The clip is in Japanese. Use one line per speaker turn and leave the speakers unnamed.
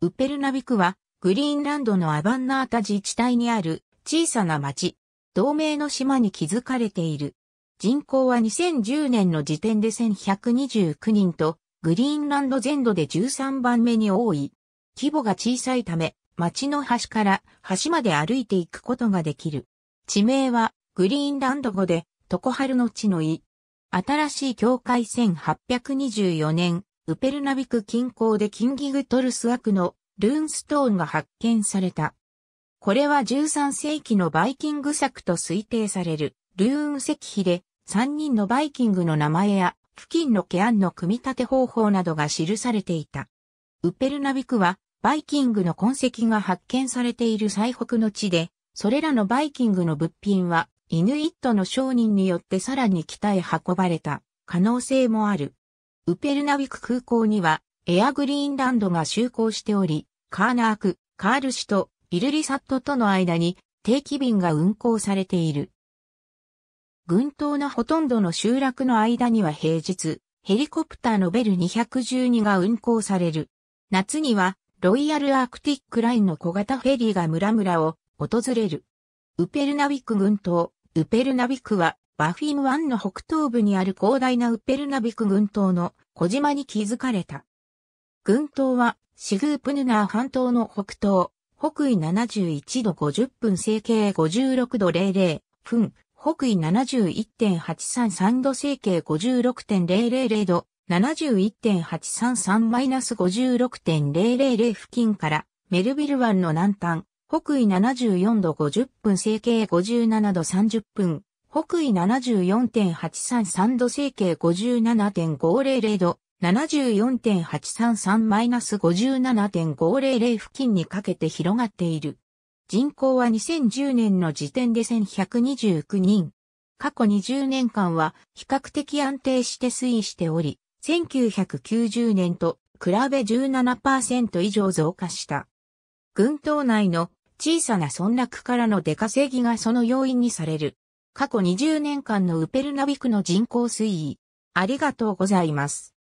ウペルナビクは、グリーンランドのアバンナータ自治体にある小さな町、同盟の島に築かれている。人口は2010年の時点で1129人と、グリーンランド全土で13番目に多い。規模が小さいため、町の端から端まで歩いていくことができる。地名は、グリーンランド語で、トコハルの地の意。新しい教会1824年、ウペルナビク近郊でキンギグトルス枠のルーンストーンが発見された。これは13世紀のバイキング作と推定されるルーン石碑で3人のバイキングの名前や付近のケアンの組み立て方法などが記されていた。ウペルナビクはバイキングの痕跡が発見されている最北の地で、それらのバイキングの物品はイヌイットの商人によってさらに北へ運ばれた可能性もある。ウペルナウィク空港には、エアグリーンランドが就航しており、カーナーク、カール市とイルリサットとの間に定期便が運航されている。群島のほとんどの集落の間には平日、ヘリコプターのベル212が運航される。夏には、ロイヤルアークティックラインの小型フェリーが村々を訪れる。ウペルナビィク群島、ウペルナビィクはバフィン湾の北東部にある広大なウッペルナビク群島の小島に築かれた。群島はシグープヌナー半島の北東、北緯71度50分西形56度00分、北緯71.833度西形56.000度、71.833-56.000付近からメルビル湾の南端、北緯74度50分西形57度30分、北緯74.833度整形57.500度、74.833-57.500付近にかけて広がっている。人口は2010年の時点で1129人。過去20年間は比較的安定して推移しており、1990年と比べ17%以上増加した。群島内の小さな村落からの出稼ぎがその要因にされる。過去20年間のウペルナビクの人口推移。ありがとうございます。